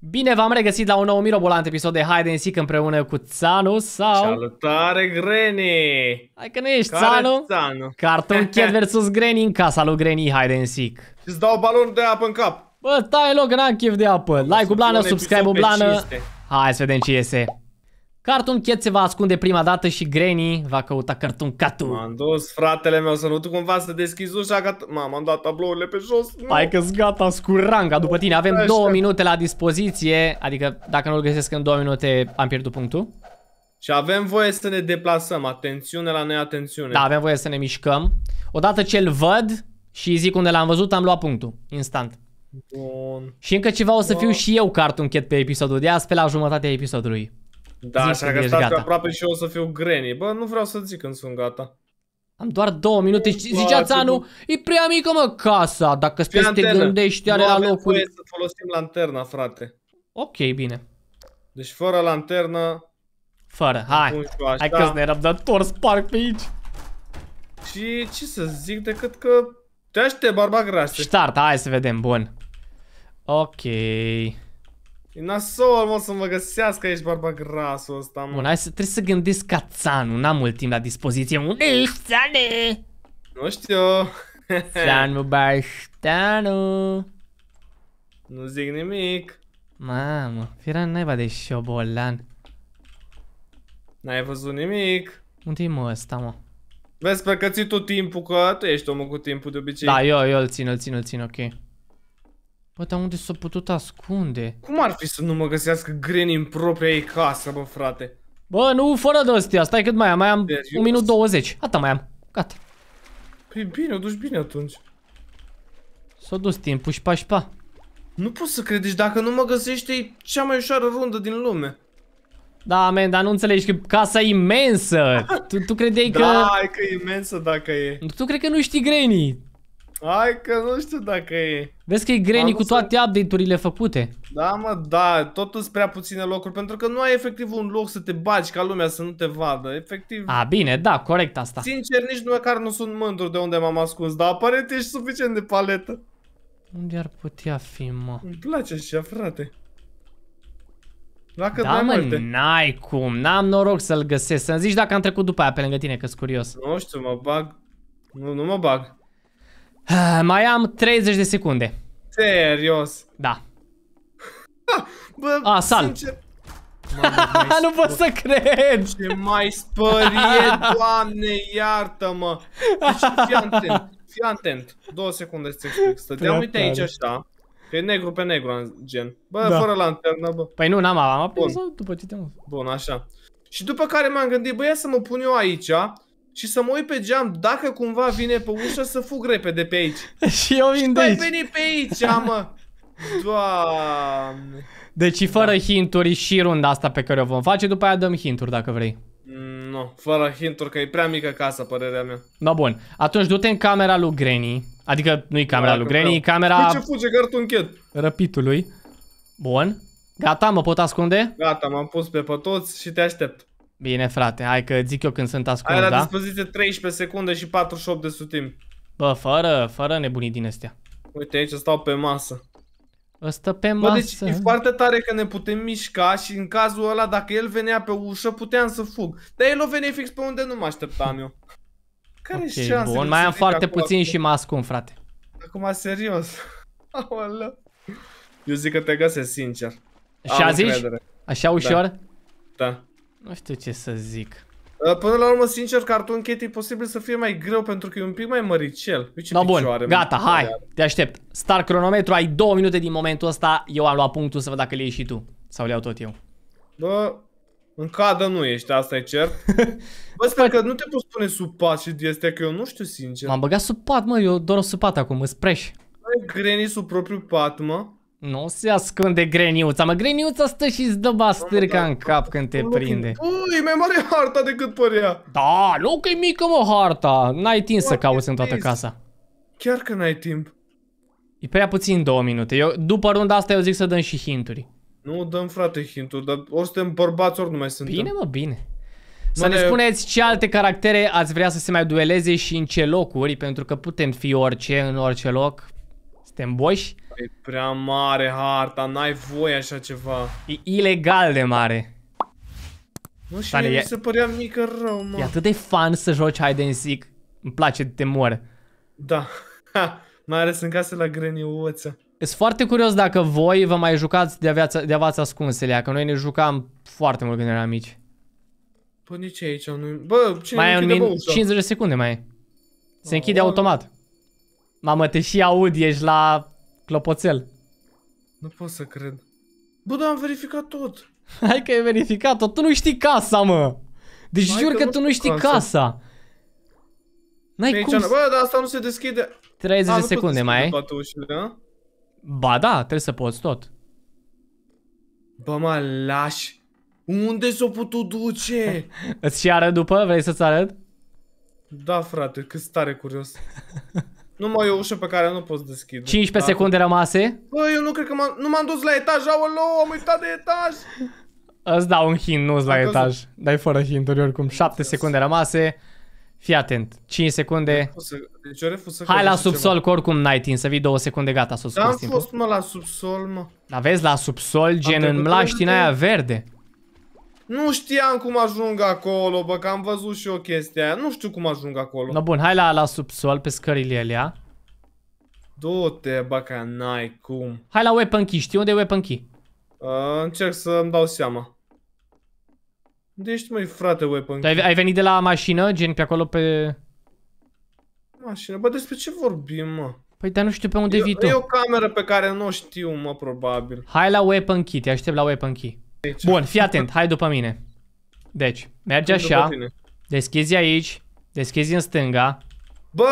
Bine v-am regăsit la un nou mirobolant episod de Hide and Seek împreună cu Țanu sau... Salutare, Granny Hai că nu ești Țanu? Țanu? Cartoon Cat vs. Granny în casa lui Granny Hide and Seek. Îți dau balon de apă în cap. Bă, tai loc, n-am chef de apă. Like-ul blană, subscribe-ul blană. Hai să vedem ce iese. Cartoon Cat se va ascunde prima dată și Granny va căuta Cartoon Cat. M-am dus, fratele meu, să nu tu cumva să deschizi ușa, că... m am dat tablourile pe jos. Nu. Hai că-s gata, scuranga după tine. Avem Așa. două minute la dispoziție, adică dacă nu-l găsesc în două minute, am pierdut punctul. Și avem voie să ne deplasăm, atențiune la noi, atențiune. Da, avem voie să ne mișcăm. Odată ce îl văd și zic unde l-am văzut, am luat punctul, instant. Bun. Și încă ceva o să Bun. fiu și eu Cartoon Cat pe episodul de azi, pe la jumătatea episodului. Da, Zici așa că stați aproape și eu o să fiu granny. Bă, nu vreau să zic când sunt gata. Am doar două minute și zicea Țanu, e prea mică mă casa, dacă stai să te gândești, are la locul. Nu să folosim lanterna, frate. Ok, bine. Deci fără lanternă... Fără, hai. Hai că ne eram dat tors parc pe aici. Și ce să zic decât că te aștept, barba grasă. Start, hai să vedem, bun. Ok. E nasol, mă, să mă găsească aici barba grasul ăsta, mă. Bun, hai să, trebuie să gândesc ca țanu, n-am mult timp la dispoziție. Unde ești, țane? Nu știu. Țanu Baștanu. Nu zic nimic. Mamă, era naiba de șobolan. N-ai văzut nimic. Unde e mă ăsta, mă? Vezi, pe că ții tu timpul, că tu ești omul cu timpul de obicei. Da, eu, eu îl țin, îl țin, îl țin, ok. Bă, dar unde s-a putut ascunde? Cum ar fi să nu mă găsească Granny în propria ei casă, bă, frate? Bă, nu, fără de astea, stai cât mai am, mai am Serios? Deci, 1 minut 20. Ata mai am, gata. Păi bine, o duci bine atunci. S-a dus timpul și pași pa. Nu poți să credești, dacă nu mă găsești, e cea mai ușoară rundă din lume. Da, men, dar nu înțelegi că casa e imensă. tu, tu credeai că... Da, e că e imensă dacă e. Tu cred că nu știi Granny. Hai că nu știu dacă e. Vezi că e greni cu toate să... update-urile făcute. Da, mă, da, totul sunt prea puține locuri, pentru că nu ai efectiv un loc să te baci ca lumea să nu te vadă, efectiv. A, bine, da, corect asta. Sincer, nici măcar nu sunt mândru de unde m-am ascuns, dar aparent ești suficient de paletă. Unde ar putea fi, mă? Îmi place așa, frate. Dacă da, mă, n-ai cum, n-am noroc să-l găsesc, să-mi zici dacă am trecut după aia pe lângă tine, că-s curios. Nu știu, mă bag, nu, nu mă bag. Ah, mai am 30 de secunde. Serios? Da. Bă, A, ah, sal. Sincer... Mamă, nu pot să cred! Ce mai spărie, doamne, iartă-mă! Deci, fii atent, fii atent. Două secunde să-ți explic. Stăteam, uite aici așa, Pe negru pe negru, gen. Bă, da. fără lanternă, bă. Păi nu, n-am, am aprins după ce te Bun, așa. Și după care m-am gândit, bă, ia să mă pun eu aici, și să mă uit pe geam dacă cumva vine pe ușă să fug repede pe aici. și eu vin de aici. venit pe aici, mă! Doamne! Deci da. fără da. hinturi și runda asta pe care o vom face, după aia dăm hinturi dacă vrei. Mm, nu, no, fără hinturi că e prea mică casa, părerea mea. No, da, bun. Atunci du-te în camera lui Granny. Adică nu-i camera da, lui Granny, e camera... Păi fuge, fuge, cartunchet! Răpitului. Bun. Gata, mă pot ascunde? Gata, m-am pus pe pe toți și te aștept. Bine, frate, hai că zic eu când sunt ascuns, Ai la da? dispoziție 13 secunde și 48 de sutim. Bă, fără, fără nebunii din astea. Uite, aici stau pe masă. Ăsta pe masă. Bă, deci e foarte tare că ne putem mișca și în cazul ăla, dacă el venea pe ușă, puteam să fug. Dar el o venea fix pe unde nu mă așteptam eu. Care okay, șanse bun, mai am foarte acolo puțin acolo? și mă ascund, frate. Acum, serios. Aoleu. Eu zic că te găsesc sincer. Așa zici? Așa ușor? Da. da. Nu știu ce să zic. Uh, până la urmă, sincer, Cartoon Cat e posibil să fie mai greu pentru că e un pic mai măricel. Uite no, da, bun, gata, hai, are. te aștept. Star cronometru, ai două minute din momentul ăsta, eu am luat punctul să văd dacă le ieși și tu. Sau le iau tot eu. Bă, în cadă nu ești, asta e cert. Bă, sper că nu te poți pune sub pat și este că eu nu știu sincer. M-am băgat sub pat, mă, eu doar sub pat acum, îți preș. Greni sub propriu pat, mă. Nu se ascunde greniuța, mă, greniuța stă și-ți dă bastârca da, în cap da, când te da, prinde. Ui, mai mare harta decât părea. Da, nu că e mică, mă, harta. N-ai timp să cauți în toată casa. Chiar că n-ai timp. E prea puțin două minute. Eu, după runda asta eu zic să dăm și hinturi. Nu dăm, frate, hinturi, dar ori suntem bărbați, ori nu mai suntem. Bine, mă, bine. Să ne spuneți ce alte caractere ați vrea să se mai dueleze și în ce locuri, pentru că putem fi orice, în orice loc. Suntem boși. E prea mare harta, n-ai voie așa ceva. E ilegal de mare. Nu și mie e... mi se părea mică rău, mă. E atât de fan să joci hide and seek. Îmi place, te mor. Da. Ha, mai ales în casă la grăniuță. Sunt foarte curios dacă voi vă mai jucați de-a viața, de ascunsele, că noi ne jucam foarte mult când eram mici. Bă, păi nici aici nu... Bă, cine mai închide, un 50 de secunde mai e. Se oh, închide automat. Mamă, te și aud, ești la Clopoțel. Nu pot să cred. Bă, dar am verificat tot. Hai că ai verificat tot. Tu nu știi casa, mă. Deci Hai jur că, că tu nu știi casa. casa. N-ai cum. Bă, dar asta nu se deschide. 30 de secunde mai ai. Da? Ba da, trebuie să poți tot. Bă, mă, lași. Unde s-o putut duce? Îți și arăt după? Vrei să-ți arăt? Da, frate, cât tare curios. Nu e o ușă pe care nu poți deschide. 15 da. secunde rămase. Bă, eu nu cred că m-am... Nu m-am dus la etaj, aoleu, am uitat de etaj! Îți dau un hint, nu la etaj. Dai fără hinturi oricum. 7 secunde rămase. Fii atent. 5 secunde. deci să Hai la subsol, cu oricum n-ai timp să vii 2 secunde, gata, să scos Am fost, mă, la subsol, mă. Dar vezi, la subsol, gen în mlaștina aia verde. Nu știam cum ajung acolo, bă, că am văzut și o chestie. aia. Nu știu cum ajung acolo. No, bun, hai la, la subsol, pe scările alea. Du-te, bă, că n-ai cum. Hai la weapon key, știi unde e weapon key? Uh, încerc să-mi dau seama. Unde ești, măi, frate, weapon key? Ai, venit de la mașină, gen pe acolo, pe... Mașină? Bă, despre ce vorbim, mă? Păi, dar nu știu pe unde vii tu. E o cameră pe care nu știu, mă, probabil. Hai la weapon key, te aștept la weapon key. Aici. Deci, Bun, fii atent, hai după mine. Deci, merge așa, deschizi aici, deschizi în stânga. Bă,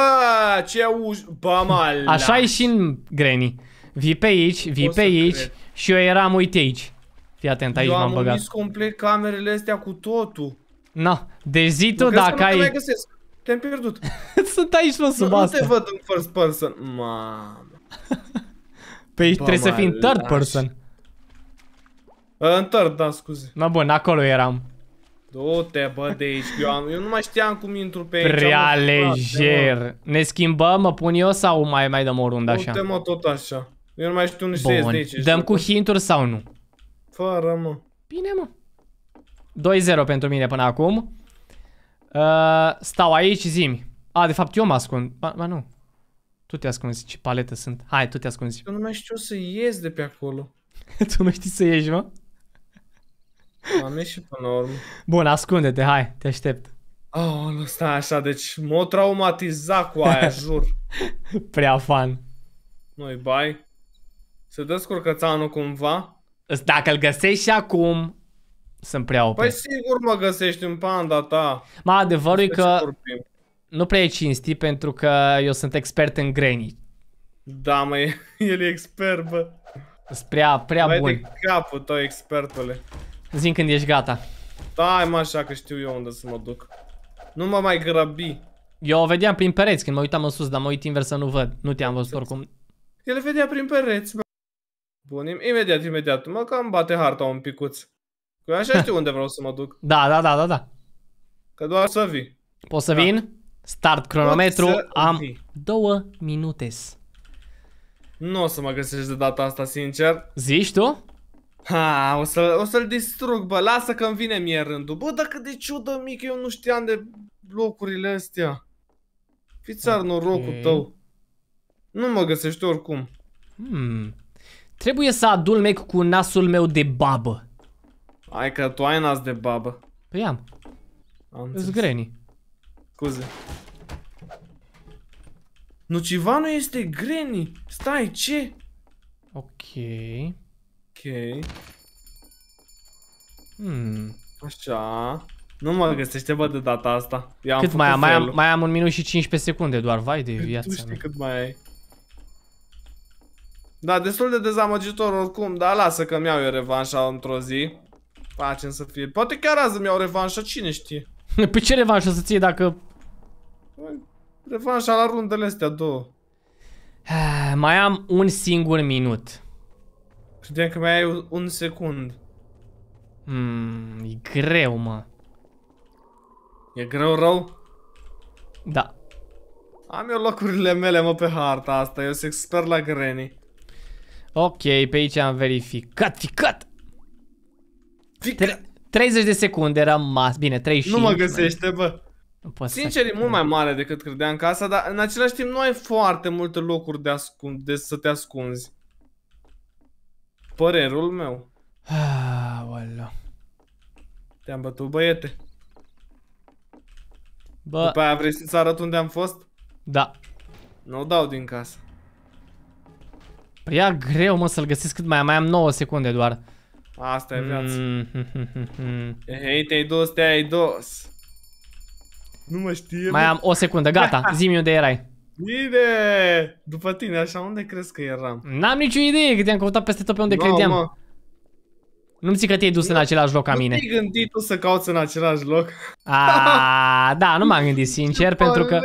ce uș... Bă, mă, Așa e și în Granny. Vii pe aici, vii pe aici cred. și eu eram, uite aici. Fii atent, aici m-am băgat. Eu am complet camerele astea cu totul. Na, deci zi tu dacă ai... Te Te-am pierdut. Sunt aici, mă, sub nu, asta. Nu te văd în first person. Mamă. Păi Bă, trebuie să fii în third person. Ă, În da, scuze. Na bun, acolo eram. Du-te, bă, de aici, eu, am, eu nu mai știam cum intru pe aici. Prea lejer. ne schimbăm, mă pun eu sau mai, mai dăm o rundă așa? Du-te, mă, tot așa. Eu nu mai știu unde Bun. de aici. Dăm cu hinturi sau nu? Fără, mă. Bine, mă. 2-0 pentru mine până acum. Uh, stau aici, zimi. A, de fapt eu mă ascund. Ba, ba nu. Tu te ascunzi, ce paletă sunt. Hai, tu te ascunzi. Eu nu mai știu să ies de pe acolo. tu nu știi să ieși, mă? Am ieșit până la urmă. Bun, ascunde-te, hai, te aștept. Oh, nu stai așa, deci m-o traumatiza cu aia, jur. Prea fan. Noi bai. Se descurcă țanul cumva? Dacă îl găsești și acum, sunt prea opet. Păi sigur mă găsești în panda ta. Ma, adevărul e că nu prea e cinstit pentru că eu sunt expert în granny. Da, mă, el e expert, bă. Sunt prea, prea Vai bun. de capul tău, expertule. Zin când ești gata. Stai mă așa că știu eu unde să mă duc. Nu mă mai grăbi. Eu o vedeam prin pereți când mă uitam în sus, dar mă uit invers să nu văd. Nu te-am văzut oricum. El vedea prin pereți, mă. Bun, imediat, imediat. Mă cam bate harta un picuț. Că așa știu unde vreau să mă duc. Da, da, da, da, da. Că doar să vii. Poți să da. vin? Start cronometru, am două minute. Nu o să mă găsești de data asta, sincer. Zici tu? Ha, o, să, o să-l distrug, bă, lasă că-mi vine mie rândul. Bă, dacă de ciudă mic, eu nu știam de locurile astea. Fiți okay. norocul tău. Nu mă găsești oricum. Hmm. Trebuie să adulmec cu nasul meu de babă. Ai că tu ai nas de babă. Păi am. am greni. Scuze. Nu, ceva nu este greni. Stai, ce? Ok. Hmm. Așa. Nu mă găsește, bă, de data asta. Eu cât am mai am? Mai, am? mai am un minut și 15 secunde doar, vai de viață. Nu știi cât mai ai. Da, destul de dezamăgitor oricum, dar lasă că mi-au eu revanșa într-o zi. Facem să fie. Poate chiar azi mi-au revanșa, cine știe. Pe păi ce revanșă să ție dacă... Păi, revanșa la rundele astea două. Ah, mai am un singur minut. Credeam că mai ai un secund. Hmm, e greu, mă. E greu rău? Da. Am eu locurile mele, mă, pe harta asta. Eu sunt expert la greni. Ok, pe aici am verificat. Ficat! Ficat! 30 de secunde mas. Bine, 35. Nu mă găsește, bă. Sincer, e mult mai mare decât credeam casa, dar în același timp nu ai foarte multe locuri de, ascun, de să te ascunzi. Părerul meu. Ah, Te-am bătut, băiete. Bă... După aia vrei să-ți arăt unde am fost? Da. Nu o dau din casă. Păi ia greu, mă, să-l găsesc cât mai mai am 9 secunde doar. Asta e viața. Hei, te-ai dus, te-ai dus. Nu mă știe. Mai am o secundă, gata. Zi-mi unde erai. Bine! După tine, așa, unde crezi că eram? N-am nicio idee, că te-am căutat peste tot pe unde no, credeam. Mă. Nu-mi zic că te-ai dus în același loc ca mine. Nu gândit tu să cauți în același loc? A, da, nu m-am gândit sincer, pentru că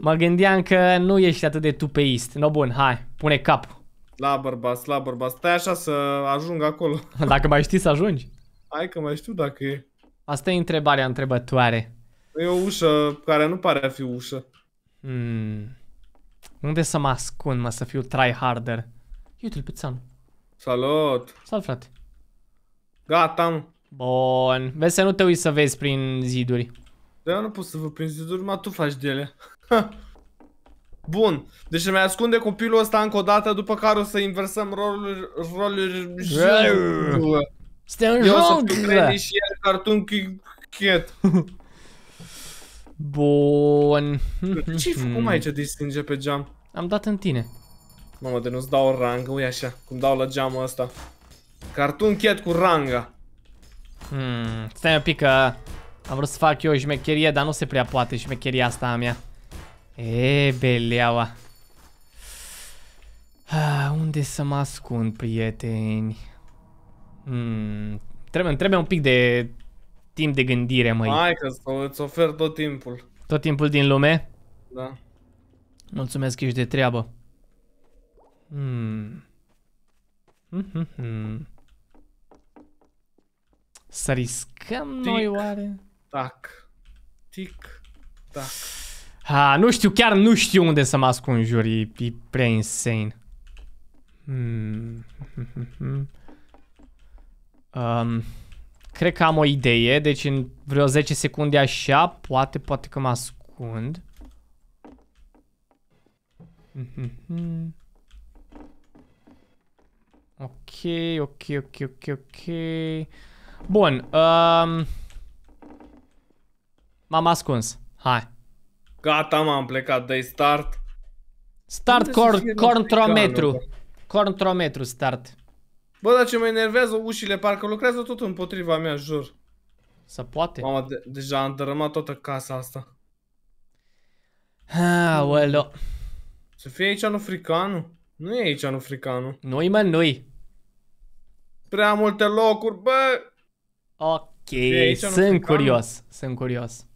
mă gândeam că nu ești atât de tupeist. No, bun, hai, pune cap. La bărbat, la bărbat, stai așa să ajung acolo. Dacă mai știi să ajungi. Hai că mai știu dacă e. Asta e întrebarea întrebătoare. E o ușă care nu pare a fi ușă. Mm. Unde să mă ascund, mă, să fiu try harder? Uite-l pe țan. Salut! Salut, frate. Gata, mă. Bun. Vezi să nu te uiți să vezi prin ziduri. Da, eu nu pot să vă prin ziduri, mă, tu faci de ele. Bun, deci mai ascunde copilul ăsta încă o dată, după care o să inversăm roluri... roluri... Suntem în Eu o să fiu și el cartoon cat. Bun. Ce-ai făcut hmm. aici de stinge pe geam? Am dat în tine. Mamă, de nu-ți dau rangă, ui așa, cum dau la geamul ăsta. Cartoon Cat cu ranga. Hmm, stai un pic că am vrut să fac eu șmecherie, dar nu se prea poate șmecheria asta a mea. E, beleaua. Ah, unde să mă ascund, prieteni? Hmm, trebuie, trebuie un pic de timp de gândire, măi. Hai că îți ofer tot timpul. Tot timpul din lume? Da. Mulțumesc, ești de treabă. Hmm. Mm -hmm -hmm. Să riscăm tic, noi oare? Tac. Tic. Tac. Ha, nu știu, chiar nu știu unde să mă ascund, juri. e prea insane. Hmm. hmm, hmm, hmm um. Cred că am o idee, deci în vreo 10 secunde așa, poate, poate că mă ascund. Mhm. Ok, ok, ok, ok, ok. Bun, um, m-am ascuns. Hai. Gata, m-am plecat, de start. Start corn, corntrometru. Corntrometru start. Bă, dar ce mă enervează ușile, parcă lucrează tot împotriva mea, jur. Să poate. Mama, de deja am dărâmat toată casa asta. Ha, Aoleo. Să fie aici nu fricanu? Nu e aici nu fricanu. Nu-i, mă, nu-i. Prea multe locuri, bă! Ok, sunt curios, sunt curios.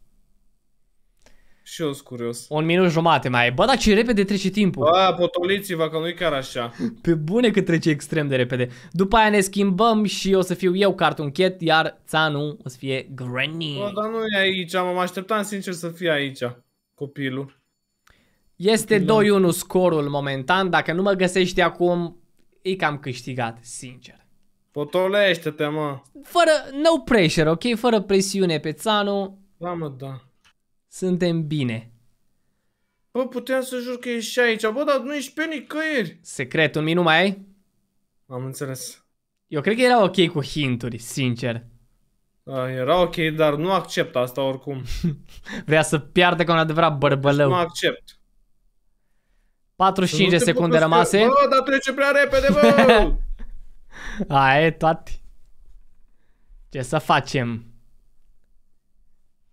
Și eu sunt curios. Un minut jumate mai e. Bă, dar ce repede trece timpul. Bă, potoliți-vă că nu-i chiar așa. Pe bune că trece extrem de repede. După aia ne schimbăm și o să fiu eu Cartoon Cat, iar Țanu o să fie Granny. Bă, dar nu e aici, mă așteptam sincer să fie aici copilul. Este 2-1 scorul momentan, dacă nu mă găsești acum, e cam câștigat, sincer. Potolește-te, mă! Fără, no pressure, ok? Fără presiune pe țanu. Da, mă, da. Suntem bine. Bă, puteam să jur că ești și aici, bă, dar nu ești pe nicăieri. Secret, un minut mai ai? Am înțeles. Eu cred că era ok cu hinturi, sincer. A, da, era ok, dar nu accept asta oricum. Vrea să piardă ca un adevărat bărbălău. Nu accept. 45 de secunde rămase. bă, dar trece prea repede, bă! Aia e toate. Ce să facem?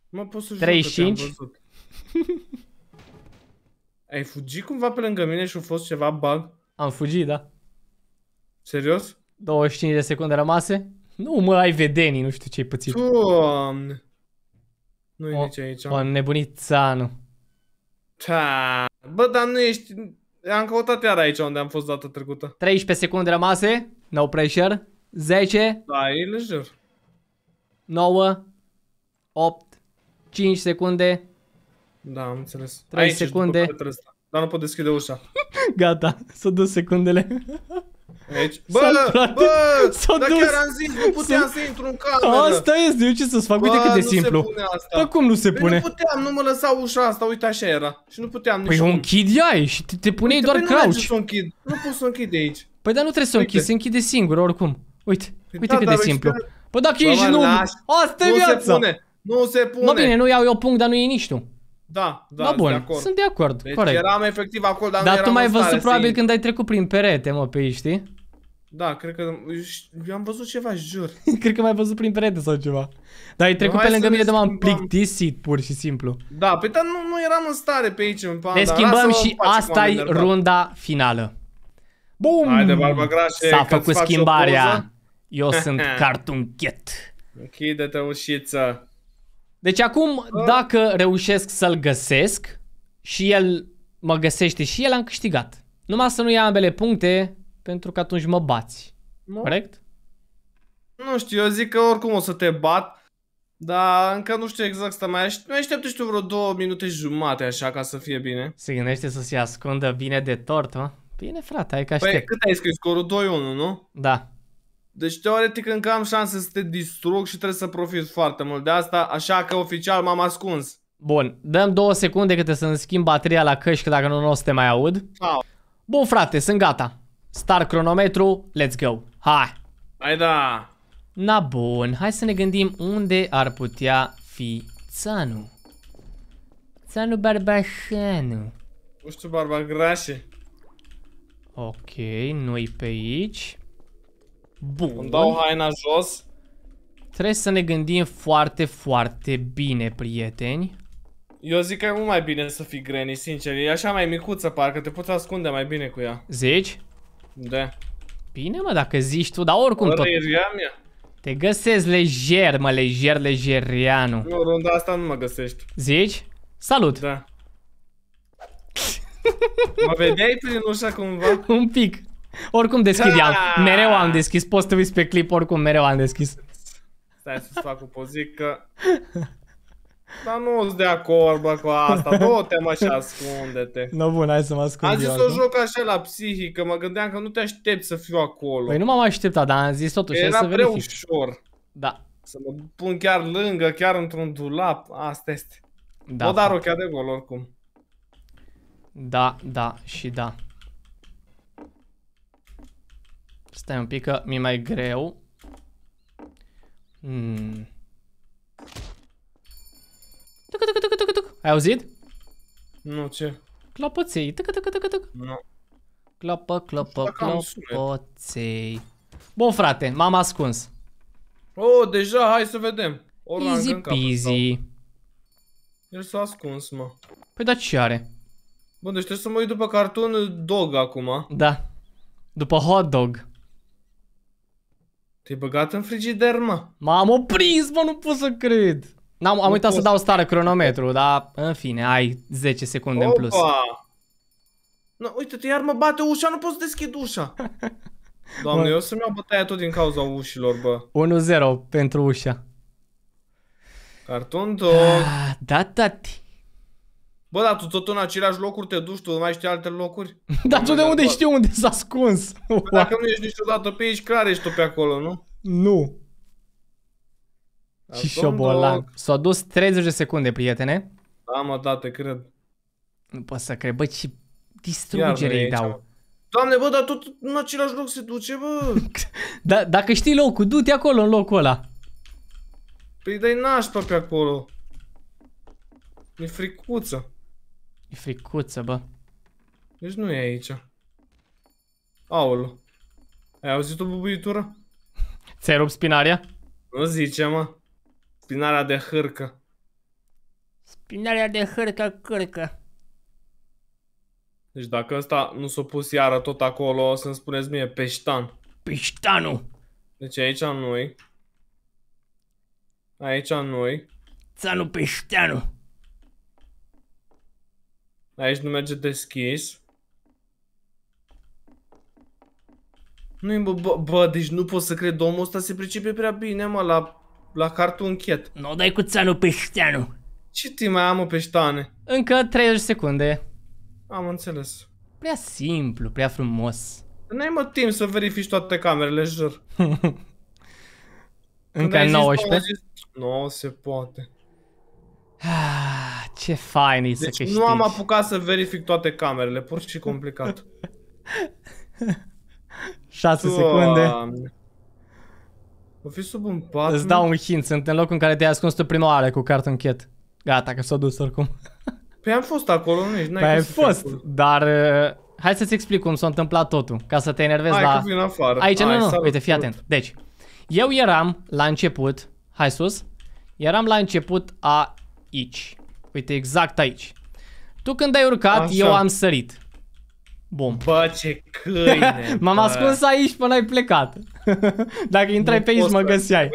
Mă, pot să 35? Jucă, că Ai fugit cumva pe lângă mine și a fost ceva bug? Am fugit, da. Serios? 25 de secunde rămase? Nu, mă, ai vedenii, nu știu ce-ai pățit. Doamne! Nu-i nici aici. O nebunit țanu. Ta. Bă, dar nu ești... Am căutat iar aici unde am fost data trecută. 13 secunde rămase. No pressure. 10. Da, e lejer. 9. 8. 5 secunde. Da, am înțeles. 3 Aici secunde. Trebuie Dar nu pot deschide ușa. Gata, s-au dus secundele. Aici. Bă, s-a bă, s-a dar dus. chiar am zis, nu puteam să intru în cameră. Asta este, eu ce să-ți fac, bă, uite cât de simplu. Dar cum nu se păi pune? nu puteam, nu mă lăsa ușa asta, uite așa era. Și nu puteam Păi nici închid ea și te, te puneai uite, doar păi crouch. Nu, să închid. nu pot să închid de aici. Păi dar nu trebuie să o închid, se închide singur oricum. Uite, păi uite da, cât de simplu. Păi dacă ești nu... Asta e viața. Se pune. Nu se pune. No, bine, nu iau eu punct, dar nu e nici tu. Da, da, da bun, de acord. sunt de acord, deci corect. eram efectiv acolo, dar, dar nu tu mai văzut probabil când ai trecut prin perete, mă, pe ei, știi? Da, cred că eu am văzut ceva, jur. cred că m-ai văzut prin perete sau ceva. Dar ai trecut pe lângă mine de m-am plictisit pur și simplu. Da, pe dar nu, nu eram în stare pe aici. În ne schimbăm și asta e runda finală. Bum! Haide, barbagrașe, S-a făcut schimbarea. Eu sunt cartunchet. Închide-te ușiță. Deci acum, dacă reușesc să-l găsesc și el mă găsește și el, am câștigat. Numai să nu ia ambele puncte, pentru că atunci mă bați. Nu. Corect? Nu știu, eu zic că oricum o să te bat, dar încă nu știu exact asta. Mai, mai aștept, știu vreo două minute jumate așa ca să fie bine. Se gândește să se ascundă bine de tort, mă? Bine, frate, ai că păi, aștept. Păi cât ai scris scorul? 2-1, nu? Da. Deci teoretic încă am șanse să te distrug și trebuie să profit foarte mult de asta, așa că oficial m-am ascuns. Bun, dăm două secunde câte să-mi schimb bateria la căști, că dacă nu, nu o să te mai aud. Au. Bun frate, sunt gata. Star cronometru, let's go. Hai! Hai da! Na bun, hai să ne gândim unde ar putea fi Țanu. Țanu Barbașanu. Nu știu, grașe. Ok, nu-i pe aici. Bun. Îmi dau haina jos. Trebuie să ne gândim foarte, foarte bine, prieteni. Eu zic că e mult mai bine să fii Granny, sincer. E așa mai micuță, parcă te poți ascunde mai bine cu ea. Zici? Da. Bine, mă, dacă zici tu, dar oricum tot. Te găsesc lejer, mă, lejer, lejerianu. Nu, runda asta nu mă găsești. Zici? Salut. Da. mă vedeai prin ușa cumva? Un pic. Oricum deschid da. Mereu am deschis. Poți să uiți pe clip, oricum mereu am deschis. Stai să fac o pozică. Dar nu sunt de acord, bă, cu asta. Du-te, mă, și ascunde-te. No, bun, hai să mă ascund Am zis să joc așa la psihică. Mă gândeam că nu te aștept să fiu acolo. Păi nu m-am așteptat, dar am zis totuși. Era să prea verific. ușor. Da. Să mă pun chiar lângă, chiar într-un dulap. Asta este. Da. O dar o chiar de gol, oricum. Da, da și da. Stai un pic că mi-e mai greu. Hmm. Tuc, tuc, tuc, tuc, tuc. Ai auzit? Nu, ce? Clopoței. Tuc, tuc, tuc, tuc. Nu. Clopă, clopă, clopoței. Bun, frate, m-am ascuns. Oh, deja, hai să vedem. Ori Easy peasy. El s-a ascuns, mă. Păi, da, ce are? Bun, deci trebuie să mă uit după cartoon dog acum. Da. După hot dog. Te-ai băgat în frigider, mă? M-am oprins, mă, nu pot să cred. N-am, am uitat să dau stare cronometru, dar în fine, ai 10 secunde Opa. în plus. No, uite-te, iar mă bate ușa, nu pot să deschid ușa. Doamne, bă. eu să-mi iau bătaia tot din cauza ușilor, bă. 1-0 pentru ușa. Carton dog. Ah, da, tati. Bă, dar tu tot în aceleași locuri te duci, tu nu mai știi alte locuri? dar tu de unde poate. știi unde s-a ascuns? Dacă nu ești niciodată pe aici, clar ești tu pe acolo, nu? Nu. Și șobolan. S-a dus 30 de secunde, prietene. Da, mă, da, te cred. Nu pot să cred, bă, ce distrugere îi dau. Doamne, bă, dar tot în același loc se duce, bă. da, dacă știi locul, du-te acolo în locul ăla. Păi dai nașpa pe acolo. E fricuță. E fricuță, bă. Deci nu e aici. Aolo. Ai auzit o bubuitură? Ți-ai rupt spinarea? Nu zice, mă. Spinarea de hârcă. Spinarea de hârcă, cârcă. Deci dacă ăsta nu s-a pus iară tot acolo, o să-mi spuneți mie peștan. Peștanul! Deci aici noi. Aici noi. Țanu peșteanu. Aici nu merge deschis. Nu bă, bă, bă, deci nu pot să cred, omul ăsta se pricepe prea bine, mă, la, la cartul închet. Nu dai cu țeanu peșteanu. Ce timp mai am, o peștane? Încă 30 secunde. Am înțeles. Prea simplu, prea frumos. N-ai mă timp să verifici toate camerele, jur. Încă 19? nu se poate. Ah. Ah, ce fain e deci să câștigi. nu am apucat să verific toate camerele, pur și complicat. 6 secunde. O fi sub un pat. Îți dau un hint, sunt în locul în care te-ai ascuns tu prima oară cu cartul închet. Gata, că s-a dus oricum. Păi am fost acolo, nu ești, n-ai păi ai fost, acolo. dar uh, hai să-ți explic cum s-a întâmplat totul, ca să te enervezi hai, la... Că afară. Aici, hai, nu, nu, uite, fii atent. Deci, eu eram la început, hai sus, eram la început aici. Uite, exact aici. Tu când ai urcat, am eu am sărit. Bun. Bă, ce câine! M-am ascuns aici până ai plecat. Dacă intrai nu pe aici, mă găseai.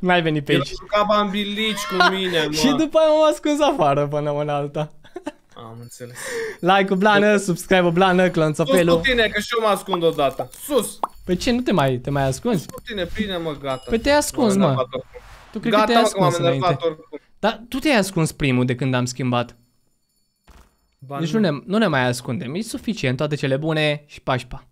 N-ai venit pe aici. Eu bambilici cu mine, mă. Și după aia m-am ascuns afară până în alta. Am înțeles. Like-ul blană, subscribe-ul blană, clănțăpelul. Sus cu tine, că și eu mă ascund odată. Sus! Pe păi ce, nu te mai, te mai ascunzi? Sus cu tine, bine mă, gata. Păi te-ai ascuns, mă. mă. Tu cred gata, că te-ai ascuns mă, m-am dar tu te-ai ascuns primul de când am schimbat. deci nu. ne, nu ne mai ascundem, e suficient, toate cele bune și pașpa.